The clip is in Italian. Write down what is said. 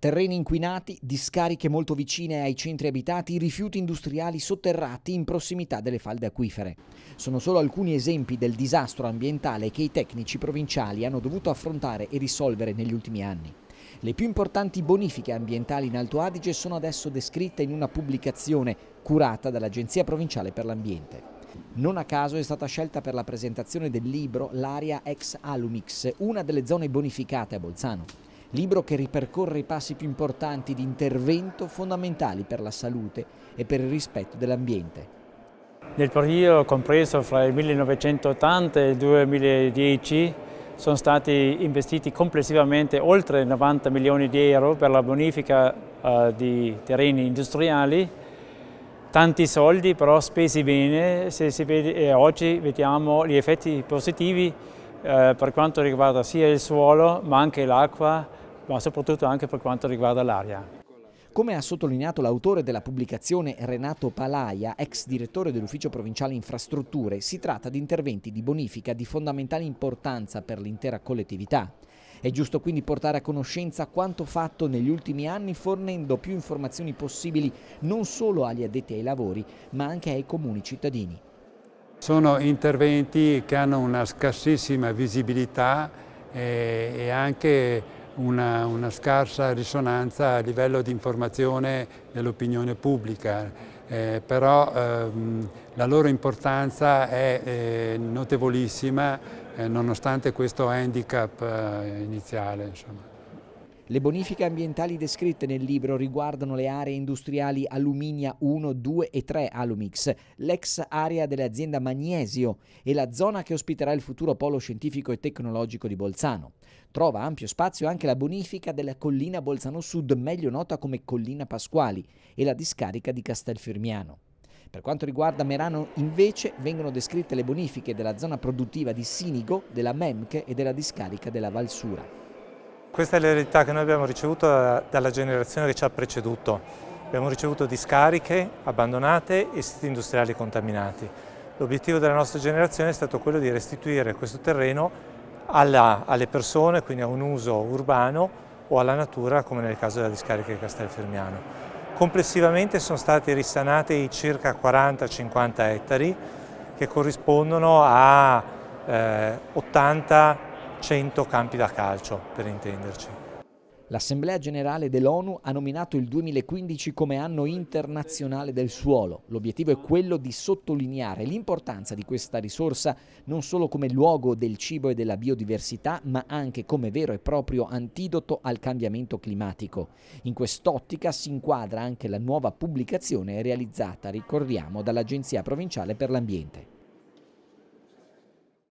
Terreni inquinati, discariche molto vicine ai centri abitati, rifiuti industriali sotterrati in prossimità delle falde acquifere. Sono solo alcuni esempi del disastro ambientale che i tecnici provinciali hanno dovuto affrontare e risolvere negli ultimi anni. Le più importanti bonifiche ambientali in Alto Adige sono adesso descritte in una pubblicazione curata dall'Agenzia Provinciale per l'Ambiente. Non a caso è stata scelta per la presentazione del libro l'area ex Alumix, una delle zone bonificate a Bolzano libro che ripercorre i passi più importanti di intervento fondamentali per la salute e per il rispetto dell'ambiente. Nel periodo compreso fra il 1980 e il 2010 sono stati investiti complessivamente oltre 90 milioni di euro per la bonifica uh, di terreni industriali. Tanti soldi però spesi bene se si vede, e eh, oggi vediamo gli effetti positivi eh, per quanto riguarda sia il suolo ma anche l'acqua ma soprattutto anche per quanto riguarda l'aria. Come ha sottolineato l'autore della pubblicazione Renato Palaia, ex direttore dell'Ufficio Provinciale Infrastrutture, si tratta di interventi di bonifica di fondamentale importanza per l'intera collettività. È giusto quindi portare a conoscenza quanto fatto negli ultimi anni fornendo più informazioni possibili non solo agli addetti ai lavori ma anche ai comuni cittadini. Sono interventi che hanno una scarsissima visibilità eh, e anche una, una scarsa risonanza a livello di informazione dell'opinione pubblica. Eh, però ehm, la loro importanza è eh, notevolissima eh, nonostante questo handicap eh, iniziale. Insomma. Le bonifiche ambientali descritte nel libro riguardano le aree industriali Aluminia 1, 2 e 3 Alumix, l'ex area dell'azienda Magnesio e la zona che ospiterà il futuro polo scientifico e tecnologico di Bolzano. Trova ampio spazio anche la bonifica della collina Bolzano Sud, meglio nota come Collina Pasquali, e la discarica di Castelfirmiano. Per quanto riguarda Merano, invece, vengono descritte le bonifiche della zona produttiva di Sinigo, della Memche e della discarica della Valsura. Questa è l'eredità che noi abbiamo ricevuto dalla generazione che ci ha preceduto. Abbiamo ricevuto discariche abbandonate e siti industriali contaminati. L'obiettivo della nostra generazione è stato quello di restituire questo terreno alla, alle persone, quindi a un uso urbano o alla natura, come nel caso della discarica di Castelfermiano. Complessivamente sono stati risanati circa 40-50 ettari che corrispondono a eh, 80 100 campi da calcio, per intenderci. L'Assemblea Generale dell'ONU ha nominato il 2015 come anno internazionale del suolo. L'obiettivo è quello di sottolineare l'importanza di questa risorsa non solo come luogo del cibo e della biodiversità, ma anche come vero e proprio antidoto al cambiamento climatico. In quest'ottica si inquadra anche la nuova pubblicazione realizzata, ricordiamo, dall'Agenzia Provinciale per l'Ambiente.